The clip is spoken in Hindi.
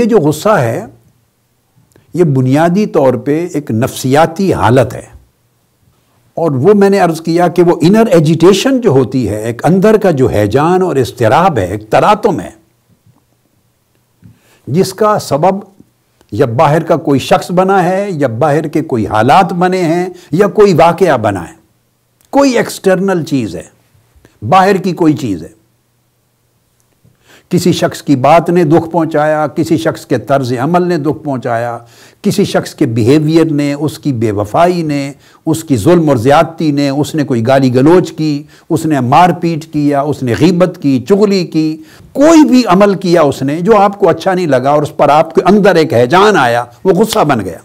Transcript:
ये जो गुस्सा है ये बुनियादी तौर पे एक नफ्सियाती हालत है और वो मैंने अर्ज़ किया कि वो इनर एजिटेशन जो होती है एक अंदर का जो हैजान और इसतराब है एक तरातुम है जिसका सबब या बाहर का कोई शख्स बना है या बाहर के कोई हालात बने हैं या कोई वाकया बना है कोई एक्सटर्नल चीज़ है बाहर की कोई चीज़ है किसी शख्स की बात ने दुख पहुंचाया किसी शख्स के तर्ज अमल ने दुख पहुंचाया किसी शख्स के बिहेवियर ने उसकी बेवफाई ने उसकी जुल्म और ज़्यादती ने उसने कोई गाली गलोच की उसने मारपीट किया उसने गिबत की चुगली की कोई भी अमल किया उसने जो आपको अच्छा नहीं लगा और उस पर आपके अंदर एक हैजान आया वो गुस्सा बन गया